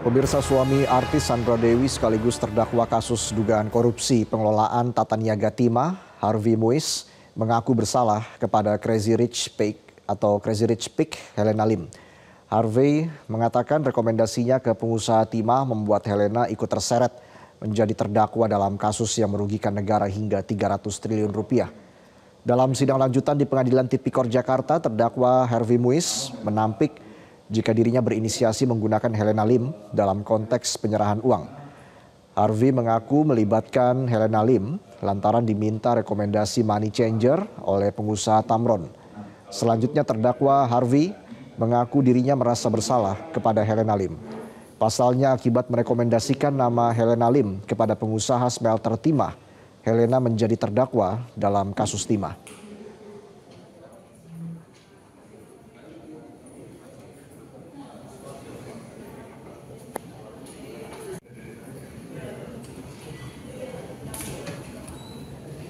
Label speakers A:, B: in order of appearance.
A: Pemirsa suami artis Sandra Dewi sekaligus terdakwa kasus dugaan korupsi pengelolaan tata niaga timah, Harvey Muis, mengaku bersalah kepada Crazy Rich Pick atau Crazy Rich Pick Helena Lim. Harvey mengatakan rekomendasinya ke pengusaha timah membuat Helena ikut terseret menjadi terdakwa dalam kasus yang merugikan negara hingga 300 triliun rupiah. Dalam sidang lanjutan di Pengadilan Tipikor Jakarta, terdakwa Harvey Muis menampik jika dirinya berinisiasi menggunakan Helena Lim dalam konteks penyerahan uang. Harvey mengaku melibatkan Helena Lim lantaran diminta rekomendasi money changer oleh pengusaha Tamron. Selanjutnya terdakwa Harvey mengaku dirinya merasa bersalah kepada Helena Lim. Pasalnya akibat merekomendasikan nama Helena Lim kepada pengusaha smelter timah, Helena menjadi terdakwa dalam kasus timah.